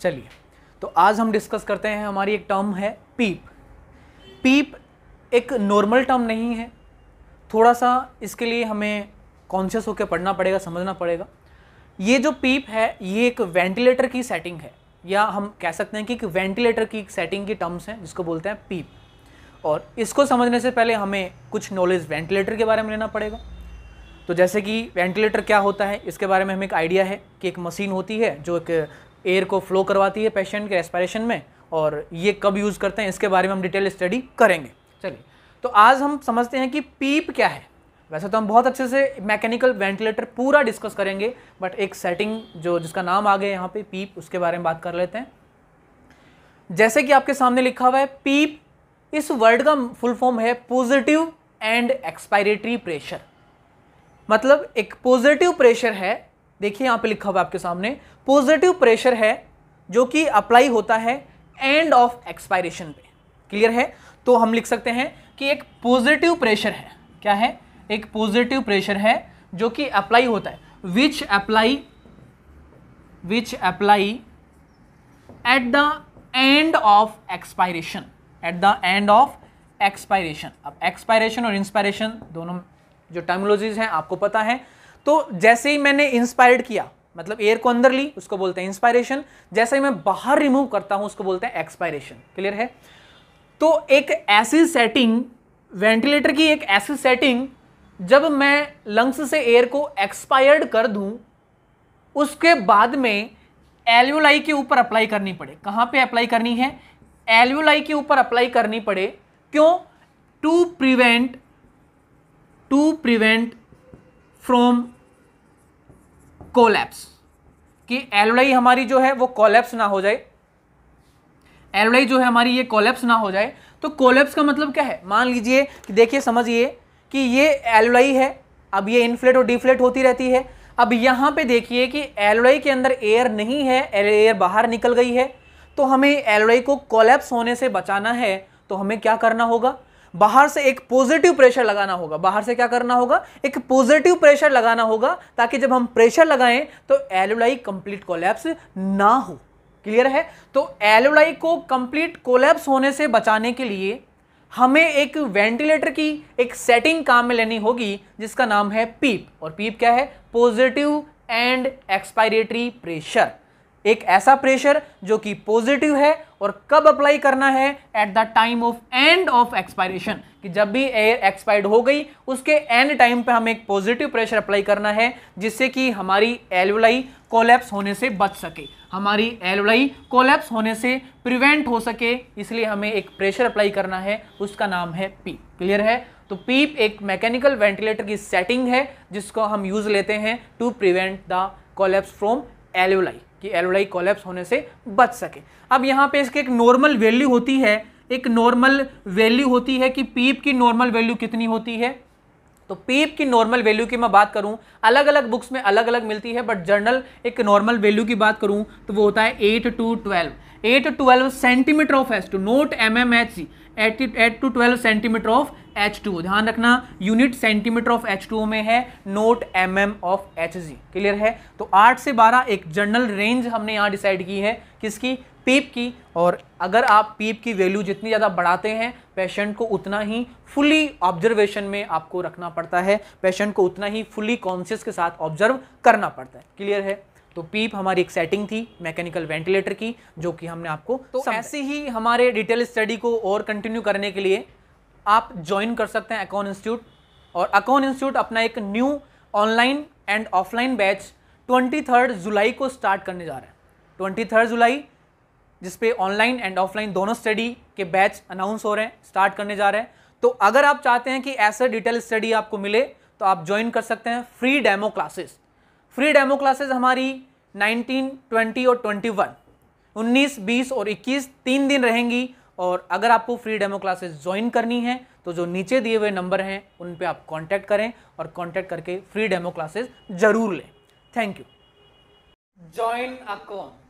चलिए तो आज हम डिस्कस करते हैं हमारी एक टर्म है पीप पीप एक नॉर्मल टर्म नहीं है थोड़ा सा इसके लिए हमें कॉन्शियस होकर पढ़ना पड़ेगा समझना पड़ेगा ये जो पीप है ये एक वेंटिलेटर की सेटिंग है या हम कह सकते हैं कि एक वेंटिलेटर की सेटिंग की टर्म्स हैं जिसको बोलते हैं पीप और इसको समझने से पहले हमें कुछ नॉलेज वेंटिलेटर के बारे में लेना पड़ेगा तो जैसे कि वेंटिलेटर क्या होता है इसके बारे में हमें एक आइडिया है कि एक मशीन होती है जो एक एयर को फ्लो करवाती है पेशेंट के रेस्पायरेशन में और ये कब यूज़ करते हैं इसके बारे में हम डिटेल स्टडी करेंगे चलिए तो आज हम समझते हैं कि पीप क्या है वैसे तो हम बहुत अच्छे से मैकेनिकल वेंटिलेटर पूरा डिस्कस करेंगे बट एक सेटिंग जो जिसका नाम आ गया यहाँ पे पीप उसके बारे में बात कर लेते हैं जैसे कि आपके सामने लिखा हुआ है पीप इस वर्ड का फुल फॉर्म है पॉजिटिव एंड एक्सपायरेटरी प्रेशर मतलब एक पॉजिटिव प्रेशर है देखिए यहां पे लिखा हुआ आपके सामने पॉजिटिव प्रेशर है जो कि अप्लाई होता है एंड ऑफ एक्सपायरेशन पे क्लियर है तो हम लिख सकते हैं कि एक पॉजिटिव प्रेशर है क्या है एक पॉजिटिव प्रेशर है जो कि अप्लाई होता है which apply which apply at the end of expiration at the end of expiration अब एक्सपायरेशन और इंस्पायरेशन दोनों जो टर्मोलॉजीज हैं आपको पता है तो जैसे ही मैंने इंस्पायर्ड किया मतलब एयर को अंदर ली उसको बोलते हैं इंस्पायरेशन जैसे ही मैं बाहर रिमूव करता हूं उसको बोलते हैं एक्सपायरेशन क्लियर है तो एक ऐसी सेटिंग वेंटिलेटर की एक ऐसी सेटिंग जब मैं लंग्स से एयर को एक्सपायर्ड कर दूं उसके बाद में एल्यूलाई के ऊपर अप्लाई करनी पड़े कहाँ पे अप्लाई करनी है एल्यूलाई के ऊपर अप्लाई करनी पड़े क्यों to prevent to prevent from collapse कि एलोडाई हमारी जो है वो कोलैप्स ना हो जाए एलोडाई जो है हमारी ये कोलैप्स ना हो जाए तो कोलैप्स का मतलब क्या है मान लीजिए कि देखिए समझिए कि ये एलोडाई है अब ये इन्फ्लेट और डिफ्लेट होती रहती है अब यहाँ पे देखिए कि एलोडाई के अंदर एयर नहीं है एयर बाहर निकल गई है तो हमें एलोडाई को कोलैप्स होने से बचाना है तो हमें क्या करना होगा बाहर से एक पॉजिटिव प्रेशर लगाना होगा बाहर से क्या करना होगा एक पॉजिटिव प्रेशर लगाना होगा ताकि जब हम प्रेशर लगाएं तो एलोलाई कंप्लीट कोलैप्स ना हो क्लियर है तो एलोलाई को कंप्लीट कोलैप्स होने से बचाने के लिए हमें एक वेंटिलेटर की एक सेटिंग काम में लेनी होगी जिसका नाम है पीप और पीप क्या है पॉजिटिव एंड एक्सपायरेटरी प्रेशर एक ऐसा प्रेशर जो कि पॉजिटिव है और कब अप्लाई करना है at the time of end of expiration कि जब भी एयर एक्सपायर्ड हो गई उसके एंड टाइम पे हमें एक पॉजिटिव प्रेशर अप्लाई करना है जिससे कि हमारी एलवलाई कोलेप्स होने से बच सके हमारी एलवलाई कोलैप्स होने से प्रिवेंट हो सके इसलिए हमें एक प्रेशर अप्लाई करना है उसका नाम है पी क्लियर है तो पीप एक मैकेनिकल वेंटिलेटर की सेटिंग है जिसको हम यूज़ लेते हैं to prevent the collapse from alveoli कि एलोडाई कोलेप्स होने से बच सके अब यहाँ पे इसकी एक नॉर्मल वैल्यू होती है एक नॉर्मल वैल्यू होती है कि पीप e की नॉर्मल वैल्यू कितनी होती है तो पीप e की नॉर्मल वैल्यू की मैं बात करूं अलग अलग बुक्स में अलग अलग मिलती है बट जर्नल एक नॉर्मल वैल्यू की बात करूं तो वो होता है eight to twelve eight to twelve centimetre of S two not M M H C eight to twelve centimetre of H two ध्यान रखना unit centimetre of H two में है not M M of H G clear है तो आठ से बारह एक जनरल रेंज हमने यहाँ डिसाइड की है किसकी पीप की और अगर आप पीप की वैल्यू जितनी ज़्यादा बढ़ाते हैं पेशेंट को उतना ही फुली ऑब्जर्वेशन में आपको रखना पड़ता है पेशेंट को उतना ही फुली कॉन्शियस के साथ ऑब्जर्व करना पड़ता है क्लियर है तो पीप हमारी एक सेटिंग थी मैकेनिकल वेंटिलेटर की जो कि हमने आपको तो ऐसे ही हमारे डिटेल स्टडी को और कंटिन्यू करने के लिए आप ज्वाइन कर सकते हैं अकाउंट इंस्टीट्यूट और अकाउंट इंस्टीट्यूट अपना एक new online and offline batch twenty third July को स्टार्ट करने जा रहे हैं ट्वेंटी थर्ड जुलाई जिसपे ऑनलाइन एंड ऑफलाइन दोनों स्टडी के बैच अनाउंस हो रहे हैं स्टार्ट करने जा रहे हैं तो अगर आप चाहते हैं कि ऐसा डिटेल स्टडी आपको मिले तो आप ज्वाइन कर सकते हैं free demo classes free demo classes हमारी 19, 20 और 21, 19, 20 और 21 तीन दिन रहेंगी और अगर आपको फ्री डेमो क्लासेस ज्वाइन करनी है तो जो नीचे दिए हुए नंबर हैं उन पे आप कांटेक्ट करें और कांटेक्ट करके फ्री डेमो क्लासेस ज़रूर लें थैंक यू ज्वाइन अकाउंट